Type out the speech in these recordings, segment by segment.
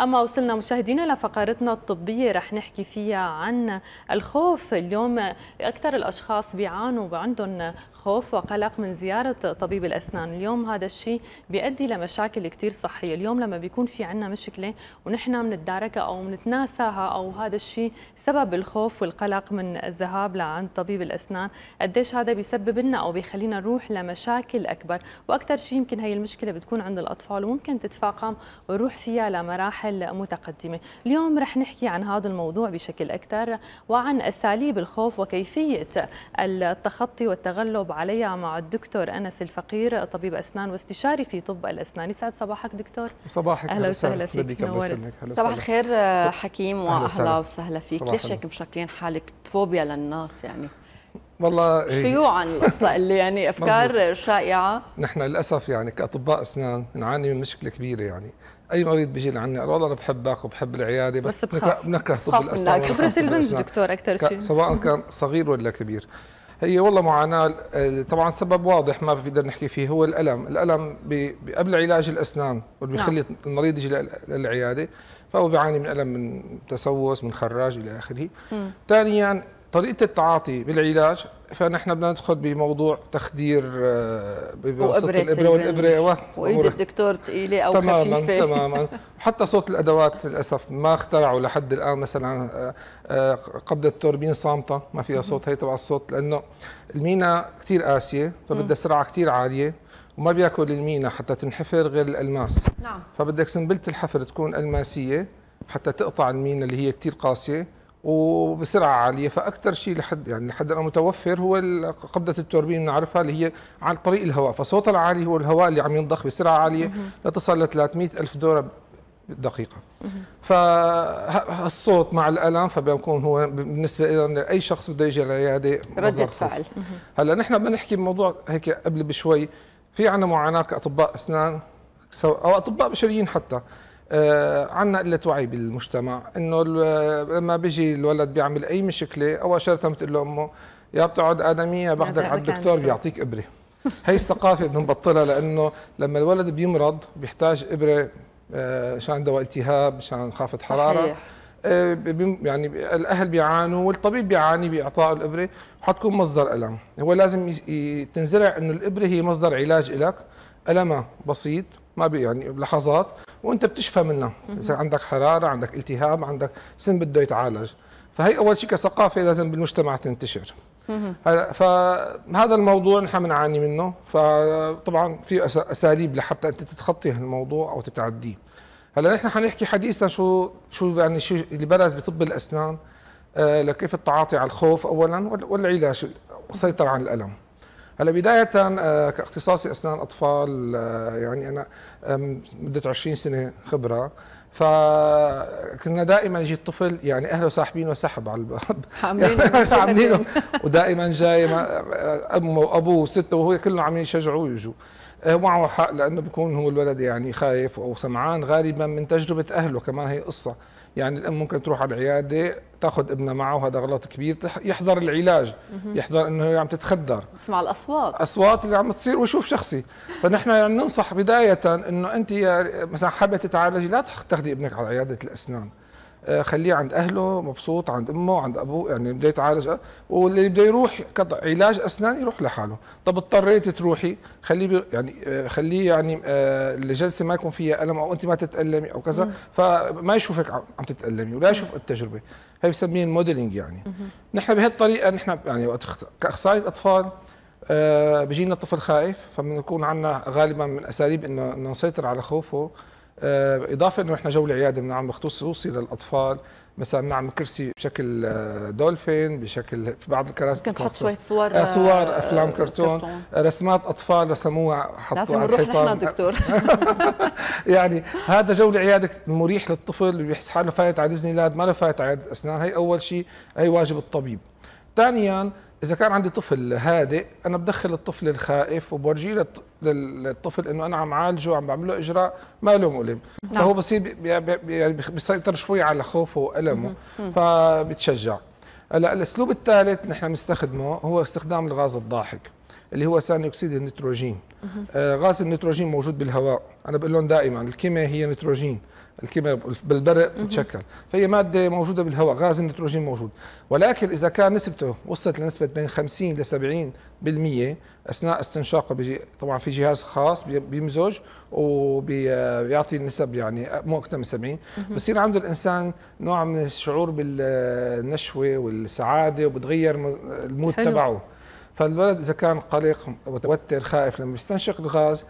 أما وصلنا مشاهدينا لفقرتنا الطبية رح نحكي فيها عن الخوف اليوم أكثر الأشخاص بيعانوا وعندهم خوف وقلق من زيارة طبيب الأسنان اليوم هذا الشيء بيؤدي لمشاكل كثير صحية اليوم لما بيكون في عنا مشكلة ونحن بنتداركها أو بنتناساها أو هذا الشيء سبب الخوف والقلق من الذهاب لعند طبيب الأسنان قديش هذا بيسبب لنا أو بيخلينا نروح لمشاكل أكبر وأكثر شيء يمكن هي المشكلة بتكون عند الأطفال وممكن تتفاقم ونروح فيها لمراحل مراحل متقدمة اليوم رح نحكي عن هذا الموضوع بشكل أكثر وعن أساليب الخوف وكيفية التخطي والتغلب عليها مع الدكتور أنس الفقير طبيب أسنان واستشاري في طب الأسنان يسعد صباحك دكتور صباحك أهلا وسهلا فيك صباح الخير حكيم وأهلا وسهلا فيك ليش هيك مشكلين حالك فوبيا للناس يعني والله إيه. شيوعا القصه اللي يعني افكار مزبوط. شائعه نحن للاسف يعني كاطباء اسنان نعاني من مشكله كبيره يعني اي مريض بيجي لعنا قال والله انا بحبك وبحب العياده بس, بس بنكره طب الاسنان خبره البنج دكتور اكثر شيء سواء كان صغير ولا كبير هي والله معاناة طبعا سبب واضح ما بنقدر نحكي فيه هو الألم الألم قبل علاج الأسنان واللي نعم. بيخلي نعم. المريض يجي للعيادة فهو بيعاني من ألم من تسوس من خراج إلى آخره ثانيا طريقه التعاطي بالعلاج فنحن بدنا ندخل بموضوع تخدير آه، بواسطه الابره والابره وايد الدكتور ثقيله او تماما خفيفه تماما حتى صوت الادوات للاسف ما اخترعوا لحد الان مثلا آه، آه، قبضه توربين صامته ما فيها صوت هي تبع الصوت لانه المينا كثير قاسيه فبدها سرعه كثير عاليه وما بياكل المينا حتى تنحفر غير الالماس نعم فبدك سنبله الحفر تكون الماسيه حتى تقطع المينا اللي هي كثير قاسيه وبسرعه عاليه فاكثر شيء لحد يعني لحد الان متوفر هو قبضه التوربين بنعرفها اللي هي عن طريق الهواء فصوتها العالي هو الهواء اللي عم ينضخ بسرعه عاليه لتصل ل 300 الف دوره دقيقة فالصوت مع الألم فبيكون هو بالنسبة إلى أي شخص بده يجي العيادة ردة فعل هلا نحن بدنا نحكي بموضوع هيك قبل بشوي في عندنا معاناة كأطباء أسنان أو أطباء بشريين حتى آه، عنا قله وعي بالمجتمع انه آه، لما بيجي الولد بيعمل اي مشكله او اشارة بتقول له امه يا بتقعد ادميه بحضر على الدكتور بيعطيك ابره هي الثقافه بدنا نبطلها لانه لما الولد بيمرض بيحتاج ابره آه، شان دواء التهاب شان خافه حراره يعني الاهل بيعانوا والطبيب بيعاني باعطاء الابره وحتكون مصدر الم هو لازم تنزرع انه الابره هي مصدر علاج لك المه بسيط ما يعني لحظات وانت بتشفى منها اذا عندك حراره عندك التهاب عندك سن بده يتعالج فهي اول شيء كثقافه لازم بالمجتمع تنتشر فهذا الموضوع نحن بنعاني منه فطبعا في اساليب لحتى انت تتخطي هالموضوع او تتعديه هلا نحن حنحكي حديثا شو شو يعني شو اللي برز بطب الاسنان آه، لكيف التعاطي على الخوف اولا والعلاج والسيطره على الالم هلا بداية آه، كاختصاصي أسنان أطفال آه، يعني أنا مدة 20 سنة خبرة فكنا دائما يجي الطفل يعني اهله ساحبين وسحب على الباب عاملينه ودائما جاي آه، امه وابوه وسته وهو كلهم عم يشجعوه يجوا معه حق لانه بكون هو الولد يعني خايف او سمعان غالبا من تجربه اهله كمان هي قصه يعني الام ممكن تروح على العياده تاخذ ابنها معه وهذا غلط كبير يحضر العلاج يحضر انه هي عم تتخدر تسمع الاصوات الاصوات اللي عم تصير وشوف شخصي فنحن يعني ننصح بدايه انه انت مثلا حابه تتعالجي لا تاخذي ابنك على عياده الاسنان آه، خليه عند اهله مبسوط عند امه عند ابوه يعني بده يتعالج آه، واللي بده يروح علاج اسنان يروح لحاله طب اضطريتي تروحي خليه يعني آه، خليه يعني الجلسه ما يكون فيها الم او انت ما تتالمي او كذا فما يشوفك عم تتالمي ولا يشوف التجربه هي بسميه الموديلنج يعني نحن بهالطريقه نحن يعني وقت كاخصائي الاطفال بيجينا طفل خايف فبنكون عندنا غالبا من اساليب انه نسيطر على خوفه آه، اضافه انه احنا جو العياده بنعمل خصوصي للاطفال مثلا بنعمل كرسي بشكل آه، دولفين بشكل في بعض الكراسي ممكن تحط شويه صور آه صور آه، افلام كرتون, كرتون. رسمات اطفال رسموها حطوها على الحيطان نحن دكتور يعني هذا جو العياده مريح للطفل بيحس حاله فايت على ديزني لاند ما له فايت على اسنان هي اول شيء هي واجب الطبيب ثانيا اذا كان عندي طفل هادئ انا بدخل الطفل الخائف وبورجيه للطفل انه انا عم عالجه وعم بعمل له اجراء ما له مؤلم نعم. فهو بصير بي بي يعني بيسيطر شوي على خوفه والمه فبتشجع الاسلوب الثالث نحن بنستخدمه هو استخدام الغاز الضاحك اللي هو ثاني اكسيد النيتروجين آه غاز النيتروجين موجود بالهواء انا بقول لهم دائما الكيمياء هي نيتروجين الكيمياء بالبرق بتتشكل فهي ماده موجوده بالهواء غاز النيتروجين موجود ولكن اذا كان نسبته وصلت لنسبه بين 50 ل 70% اثناء استنشاقه طبعا في جهاز خاص بيمزج وبيعطي النسب يعني مو اكثر من 70 بصير عنده الانسان نوع من الشعور بالنشوه والسعاده وبتغير المود تبعه فالولد اذا كان قلق متوتر خائف لما بيستنشق الغاز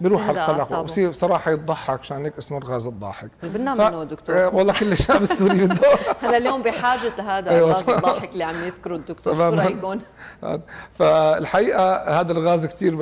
بيروح على القلق وبصير بصراحه يضحك عشان هيك اسمه الغاز الضاحك طيب، بدنا ف... منه دكتور آه والله كل الشعب السوري بده هلا اليوم بحاجه هذا أيوة. الغاز الضاحك اللي عم يذكره الدكتور شو رايكم؟ فالحقيقه هذا الغاز كثير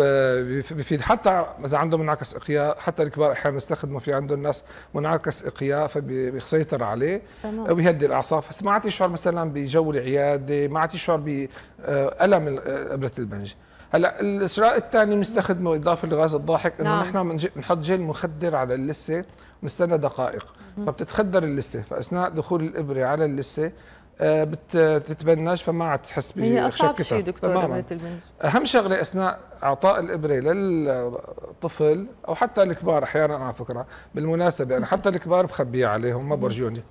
بفيد حتى اذا عنده منعكس اقياء حتى الكبار احيانا بيستخدموا في عنده الناس منعكس اقياء فبيسيطر عليه تمام. وبيهدي الاعصاب بس ما عاد يشعر مثلا بجو العياده ما عاد يشعر بألم ابره البنج هلا الاجراء الثاني بنستخدمه اضافه لغاز الضاحك انه نعم. نحن بنحط جل مخدر على اللثه ونستنى دقائق فبتتخدر اللثه فاثناء دخول الابره على اللثه آه، بتتبنج فما عاد تحس هي اصعب شيء دكتور تماما اهم شغله اثناء اعطاء الابره للطفل او حتى الكبار احيانا على فكره بالمناسبه انا يعني حتى الكبار بخبيها عليهم ما برجوني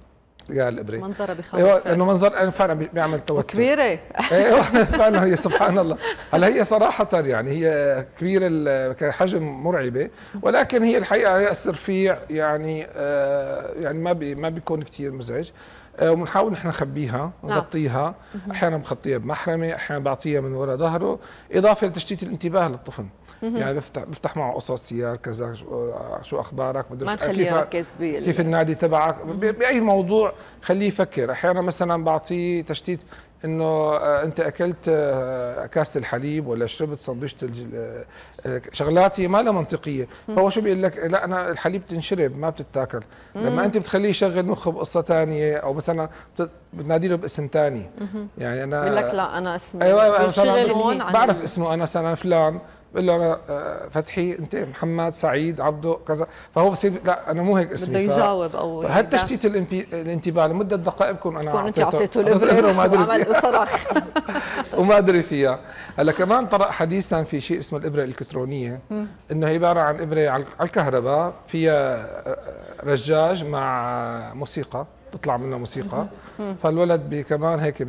يا الابره منظره بخوف ايوه انه منظر فعلا بيعمل توتر كبيره ايوه فعلا هي سبحان الله هلا هي صراحه يعني هي كبيره كحجم مرعبه ولكن هي الحقيقه ياثر فيه يعني آه يعني ما بي ما بيكون كثير مزعج آه، وبنحاول نحن نخبيها نعم. نغطيها احيانا بخطيها بمحرمه احيانا بعطيها من وراء ظهره اضافه لتشتيت الانتباه للطفل يعني بفتح بفتح معه قصص سيار كذا شو آه، اخبارك بدوش ما تخليه يركز كيف النادي تبعك باي موضوع خليه يفكر احيانا مثلا بعطيه تشتيت انه آه، انت اكلت آه، كاسه الحليب ولا شربت سندويشه آه، شغلات هي ما لها منطقيه فهو شو بيقول لك لا انا الحليب تنشرب ما بتتاكل لما انت بتخليه يشغل مخه بقصه ثانيه او مثلا بتنادي له باسم ثاني يعني انا بقول لك لا انا اسمي ايوه, أيوة، مثلا بعرف اسمه انا مثلا فلان بقول له انا آه، فتحي انت محمد سعيد عبده كذا فهو بصير لا انا مو هيك اسمي بده يجاوب او طيب، تشتيت الانتباه لمده دقائق بكون انا بكون انت اعطيته الابره وما ادري وما ادري فيها هلا كمان طرأ حديثا في شيء اسمه الابره الالكترونيه انه هي عباره عن ابره على الكهرباء فيها آه، رجاج مع موسيقى بتطلع منها موسيقى فالولد كمان هيك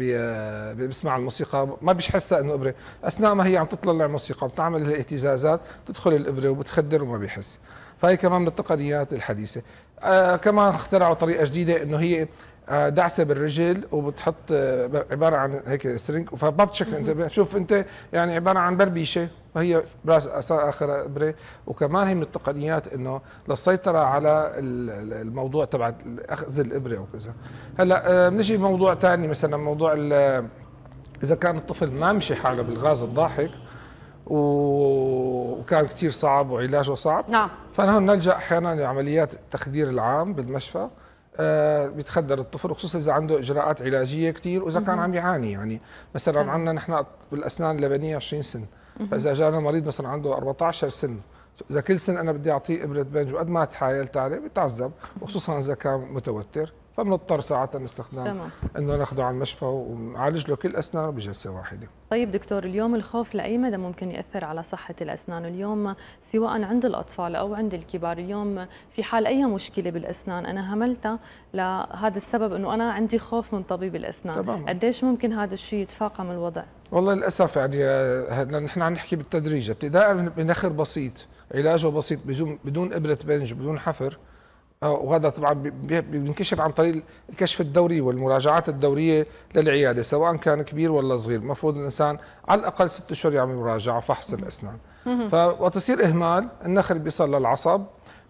بيسمع الموسيقى ما بيحسها انه ابره اثناء ما هي عم تطلع الموسيقى بتعمل الاهتزازات تدخل الابره وبتخدر وما بيحس فهي كمان من التقنيات الحديثه آه كمان اخترعوا طريقه جديده انه هي آه، دعسه بالرجل وبتحط آه، عباره عن هيك سرنج فما بتشكل انت شوف انت يعني عباره عن بربيشه وهي براس اخر ابره وكمان هي من التقنيات انه للسيطره على الموضوع تبع اخذ الابره وكذا هلا آه، بنجي موضوع ثاني مثلا موضوع اذا كان الطفل ما مشي حاله بالغاز الضاحك وكان كثير صعب وعلاجه صعب نعم فنحن نلجا احيانا لعمليات التخدير العام بالمشفى آه، بيتخدر الطفل خصوصا اذا عنده اجراءات علاجيه كثير واذا كان عم يعاني يعني مثلا عندنا نحن بالاسنان اللبنيه 20 سن فاذا جانا مريض مثلا عنده 14 سن اذا كل سن انا بدي اعطيه ابره بنج وقد ما تحايل تعالى بتعذب وخصوصا اذا كان متوتر فبنضطر ساعات نستخدم تمام. انه ناخذه على المشفى ونعالج له كل اسنانه بجلسه واحده طيب دكتور اليوم الخوف لاي مدى ممكن ياثر على صحه الاسنان اليوم سواء عند الاطفال او عند الكبار اليوم في حال اي مشكله بالاسنان انا هملتها لهذا السبب انه انا عندي خوف من طبيب الاسنان تمام. قديش ممكن هذا الشيء يتفاقم الوضع والله للاسف يعني آه، نحن عم نحكي بالتدريج ابتداء بنخر بسيط علاجه بسيط بدون بدون ابره بنج بدون حفر وهذا طبعا بينكشف عن طريق الكشف الدوري والمراجعات الدوريه للعياده سواء كان كبير ولا صغير المفروض الانسان على الاقل ست اشهر يعمل مراجعه فحص الاسنان فوقت يصير اهمال النخل بيصل للعصب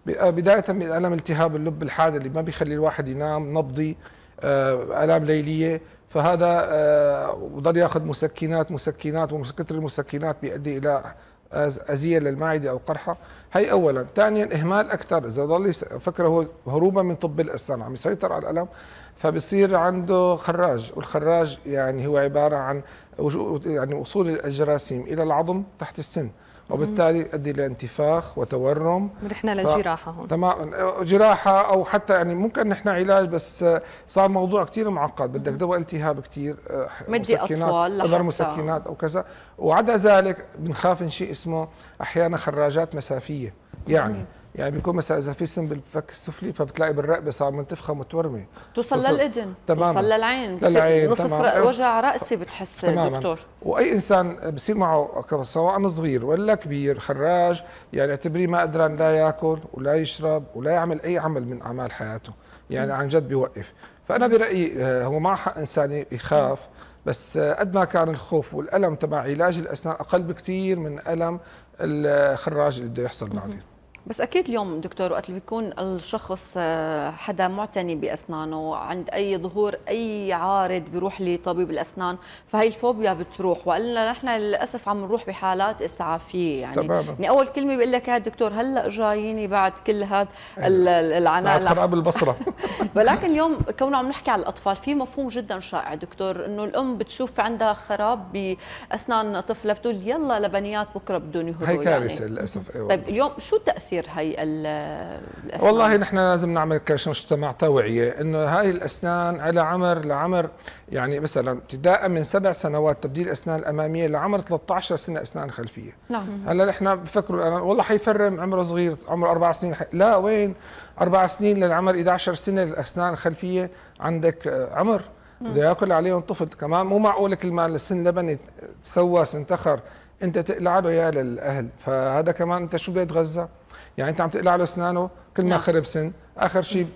بدايه من الم التهاب اللب الحاد اللي ما بيخلي الواحد ينام نبضي آه، الام ليليه فهذا آه، وضل ياخذ مسكنات مسكنات وكثر المسكنات بيؤدي الى أذية للمعدة أو قرحة هي أولا ثانيا إهمال أكثر إذا ضل فكرة هو هروبا من طب الأسنان عم يسيطر على الألم فبصير عنده خراج والخراج يعني هو عبارة عن يعني وصول الجراثيم إلى العظم تحت السن وبالتالي ادي لانتفاخ وتورم رحنا لجراحه هون تمام جراحه او حتى يعني ممكن نحن علاج بس صار موضوع كثير معقد بدك دواء التهاب كثير مدي اطول غير مسكنات او كذا وعدا ذلك بنخاف من شيء اسمه احيانا خراجات مسافيه يعني يعني بيكون مثلا اذا في سم بالفك السفلي فبتلاقي بالرقبه صار منتفخه متورمه توصل للاذن تماما توصل للعين للعين نصف تمام. وجع راسي بتحس تماما. دكتور واي انسان بصير معه سواء صغير ولا كبير خراج يعني اعتبريه ما قدران لا ياكل ولا يشرب ولا يعمل اي عمل من اعمال حياته يعني عن جد بيوقف فانا برايي آه، هو مع حق انسان يخاف بس آه، قد ما كان الخوف والالم تبع علاج الاسنان اقل بكثير من الم الخراج اللي بده يحصل بعدين بس اكيد اليوم دكتور وقت اللي بيكون الشخص آه، حدا معتني باسنانه عند اي ظهور اي عارض بيروح لطبيب الاسنان فهي الفوبيا بتروح والا نحن للاسف عم نروح بحالات اسعافيه يعني تماما يعني اول كلمه بقول لك يا دكتور هلا جاييني بعد كل هذا أيوة. العناء بعد خراب البصره ولكن اليوم كونه عم نحكي على الاطفال في مفهوم جدا شائع دكتور انه الام بتشوف عندها خراب باسنان طفلها بتقول يلا لبنيات بكره بدهم يهروا هي كارثه يعني. للاسف ايوه طيب اليوم شو تاثير تاثير هي الاسنان والله نحن لازم نعمل كمجتمع توعيه انه هاي الاسنان على عمر لعمر يعني مثلا ابتداء من سبع سنوات تبديل الاسنان الاماميه لعمر 13 سنه اسنان خلفيه نعم هلا نحن بفكروا والله حيفرم عمره صغير عمره اربع سنين حي... لا وين اربع سنين للعمر 11 سنه للاسنان الخلفيه عندك عمر بده ياكل عليهم طفل كمان مو معقول كل ما السن لبني تسوس انتخر انت تقلع له يا للاهل فهذا كمان انت شو بدك تغذى يعني انت عم تقلع على اسنانه كل ما نعم. خرب سن اخر شيء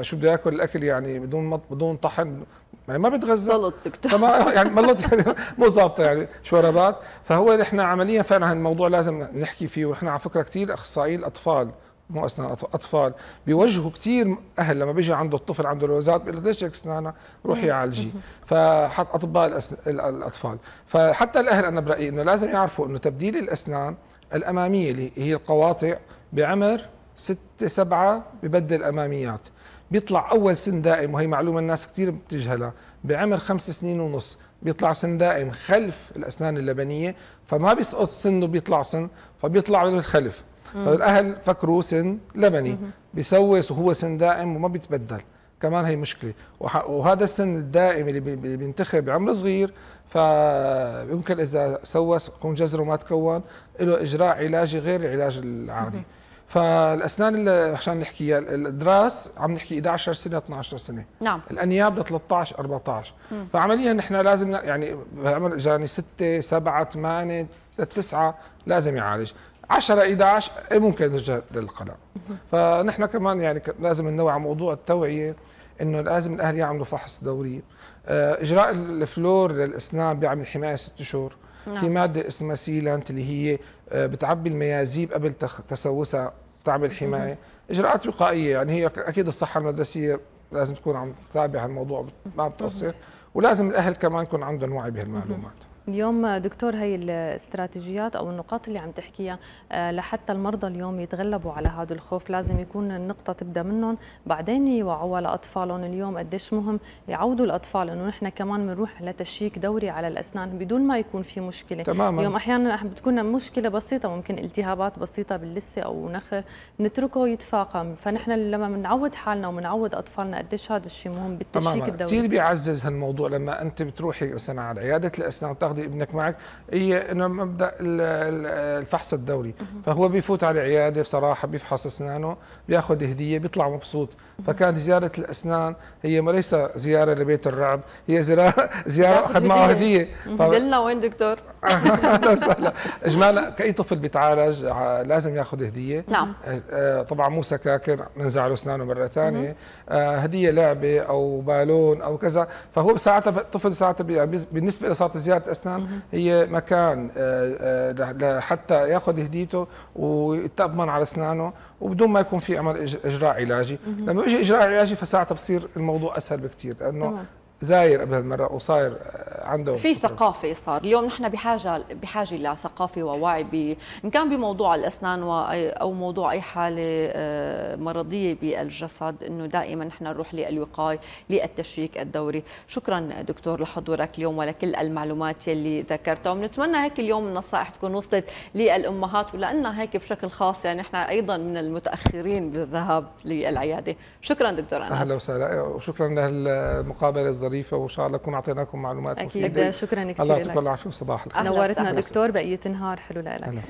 شو بده ياكل الاكل يعني بدون بدون طحن يعني ما بتغذى غلط دكتور يعني ملط يعني مو ظابطه يعني شوربات فهو نحن عمليا فعلا الموضوع لازم نحكي فيه ونحن على فكره كثير اخصائيين الاطفال مو اسنان اطفال بيوجهوا كثير اهل لما بيجي عنده الطفل عنده لوزات بيقول له ليش هيك اسنانها؟ روحي عالجي فحط اطباء الأسن... الاطفال فحتى الاهل انا برايي انه لازم يعرفوا انه تبديل الاسنان الاماميه اللي هي القواطع بعمر ستة سبعة ببدل أماميات بيطلع أول سن دائم وهي معلومة الناس كثير بتجهلها بعمر خمس سنين ونص بيطلع سن دائم خلف الأسنان اللبنية فما بيسقط سن وبيطلع سن فبيطلع بالخلف فالأهل فكروا سن لبني بيسوس وهو سن دائم وما بيتبدل كمان هي مشكله وهذا السن الدائم اللي بينتخب بعمر صغير فممكن اذا سوى يكون جزره ما تكون له اجراء علاجي غير العلاج العادي فالاسنان اللي عشان نحكيها الدراس عم نحكي 11 سنه 12 سنه نعم الانياب ل 13 14 مم. فعمليا نحن لازم يعني بعمر جاني 6 7 8 للتسعه لازم يعالج 10 11 إيه، ممكن نرجع للقلق فنحن كمان يعني لازم ننوع موضوع التوعيه انه لازم الاهل يعملوا فحص دوري آه، اجراء الفلور للاسنان بيعمل حمايه ست شهور نعم. في ماده اسمها سيلانت اللي هي آه، بتعبي الميازيب قبل تسوسها بتعمل حمايه اجراءات وقائيه يعني هي اكيد الصحه المدرسيه لازم تكون عم تتابع الموضوع ما بتقصر ولازم الاهل كمان يكون عندهم وعي بهالمعلومات اليوم دكتور هي الاستراتيجيات او النقاط اللي عم تحكيها آه، لحتى المرضى اليوم يتغلبوا على هذا الخوف لازم يكون النقطه تبدا منهم بعدين يوعوها لاطفالهم اليوم قديش مهم يعودوا الاطفال انه نحن كمان بنروح لتشيك دوري على الاسنان بدون ما يكون في مشكله تماما. اليوم احيانا بتكون مشكله بسيطه ممكن التهابات بسيطه باللثه او نخر نتركه يتفاقم فنحن لما بنعود حالنا وبنعود اطفالنا قديش هذا الشيء مهم بالتشيك تماما. الدوري كثير بيعزز هالموضوع لما انت بتروحي مثلا على عياده الاسنان تاخذي ابنك معك هي انه مبدا الفحص الدوري فهو بيفوت على العياده بصراحه بيفحص اسنانه بياخذ هديه بيطلع مبسوط فكانت زياره الاسنان هي ليس زياره لبيت الرعب هي زياره زياره اخذ معه هديه فدلنا وين دكتور؟ اهلا وسهلا اجمالا كاي طفل بيتعالج آه، لازم ياخذ هديه نعم آه، آه، طبعا مو سكاكر ننزع له اسنانه مره ثانيه هديه لعبه او بالون او كذا فهو ساعتها الطفل ساعتها بالنسبه لصارت زياره الاسنان هي مكان آه، آه، حتى ياخذ هديته ويتامن على اسنانه وبدون ما يكون في عمل اجراء علاجي لما بيجي اجراء علاجي فساعتها بصير الموضوع اسهل بكثير لانه زاير قبل هالمره وصاير آه، عنده في ثقافه صار اليوم نحن بحاجه بحاجه لثقافه ووعي ب... ان كان بموضوع الاسنان و... او موضوع اي حاله آه، مرضيه بالجسد انه دائما نحن نروح للوقايه للتشريك الدوري شكرا دكتور لحضورك اليوم ولكل المعلومات يلي ذكرتها ونتمنى هيك اليوم النصائح تكون وصلت للامهات ولنا هيك بشكل خاص يعني نحن ايضا من المتاخرين بالذهاب للعياده شكرا دكتور انس اهلا وسهلا وشكرا لهالمقابله الظريفه الشريفه وان شاء الله نكون اعطيناكم معلومات اكيد مفيدة. اكيد شكرا كثير الله يعطيكم العافيه وصباح الخير نورتنا دكتور بقيه نهار حلو لك